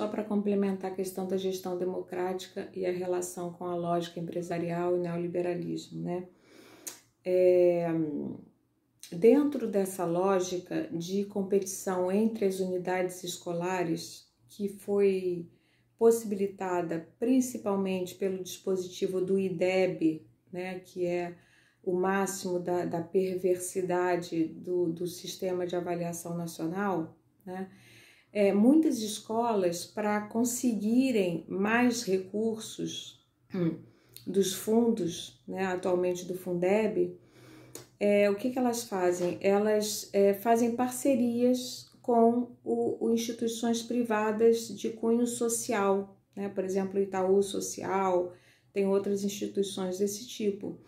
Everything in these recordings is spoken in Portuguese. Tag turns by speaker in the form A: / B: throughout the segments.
A: Só para complementar a questão da gestão democrática e a relação com a lógica empresarial e neoliberalismo, né? É, dentro dessa lógica de competição entre as unidades escolares, que foi possibilitada principalmente pelo dispositivo do IDEB, né, que é o máximo da, da perversidade do, do sistema de avaliação nacional, né? é, muitas escolas, para conseguirem mais recursos hum, dos fundos, né, atualmente do Fundeb, é, o que, que elas fazem? Elas é, fazem parcerias com o, o, instituições privadas de cunho social, né, por exemplo, Itaú Social, tem outras instituições desse tipo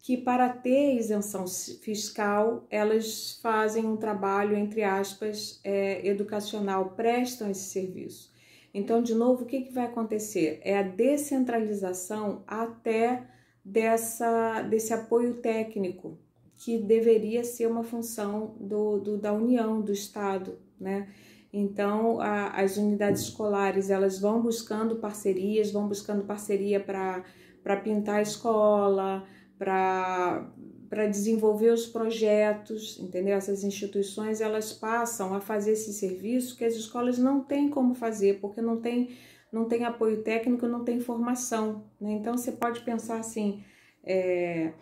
A: que para ter isenção fiscal, elas fazem um trabalho, entre aspas, é, educacional, prestam esse serviço. Então, de novo, o que, que vai acontecer? É a descentralização até dessa, desse apoio técnico, que deveria ser uma função do, do da União, do Estado, né? Então, a, as unidades escolares, elas vão buscando parcerias, vão buscando parceria para pintar a escola, para para desenvolver os projetos, entendeu? Essas instituições elas passam a fazer esse serviço que as escolas não têm como fazer, porque não tem, não tem apoio técnico, não tem formação. Né? Então você pode pensar assim, é,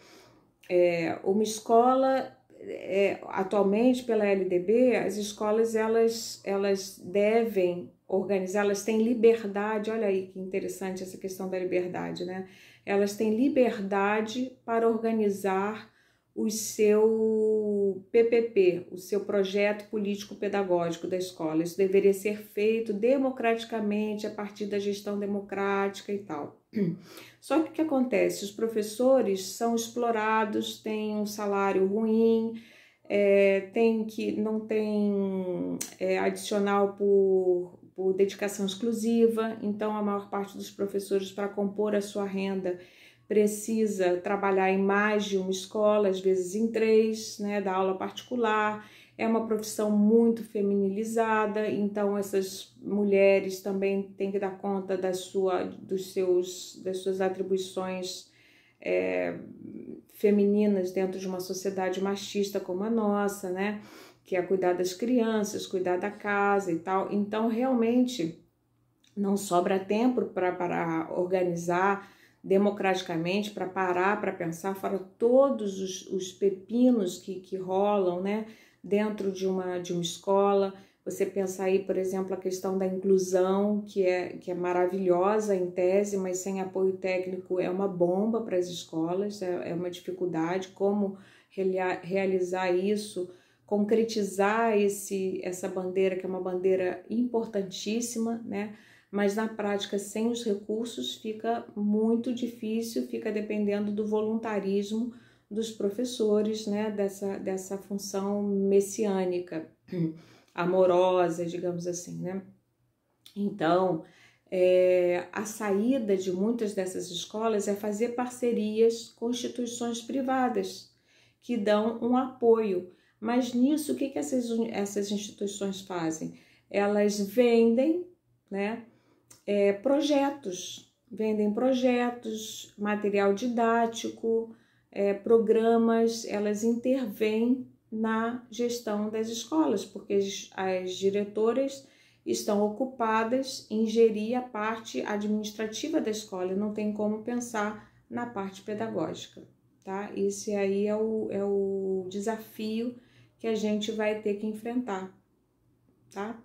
A: é, uma escola é, atualmente pela LDB as escolas elas elas devem organizar, elas têm liberdade. Olha aí que interessante essa questão da liberdade, né? elas têm liberdade para organizar o seu PPP, o seu projeto político-pedagógico da escola. Isso deveria ser feito democraticamente, a partir da gestão democrática e tal. Só que o que acontece? Os professores são explorados, têm um salário ruim, é, eh, tem que não tem é, eh, adicional por por dedicação exclusiva, então a maior parte dos professores, para compor a sua renda, precisa trabalhar em mais de uma escola, às vezes em três, né, da aula particular. É uma profissão muito feminilizada, então essas mulheres também têm que dar conta da sua, dos seus, das suas atribuições é, femininas dentro de uma sociedade machista como a nossa, né? que é cuidar das crianças, cuidar da casa e tal. Então, realmente, não sobra tempo para organizar democraticamente, para parar, para pensar fora todos os, os pepinos que, que rolam né, dentro de uma, de uma escola. Você pensar aí, por exemplo, a questão da inclusão, que é, que é maravilhosa em tese, mas sem apoio técnico é uma bomba para as escolas, é, é uma dificuldade. Como realizar isso? concretizar esse, essa bandeira, que é uma bandeira importantíssima, né? mas na prática, sem os recursos, fica muito difícil, fica dependendo do voluntarismo dos professores, né? dessa, dessa função messiânica, amorosa, digamos assim. Né? Então, é, a saída de muitas dessas escolas é fazer parcerias com instituições privadas que dão um apoio mas nisso, o que, que essas, essas instituições fazem? Elas vendem né, é, projetos, vendem projetos, material didático, é, programas, elas intervêm na gestão das escolas, porque as, as diretoras estão ocupadas em gerir a parte administrativa da escola e não tem como pensar na parte pedagógica, tá? Esse aí é o, é o desafio que a gente vai ter que enfrentar, tá?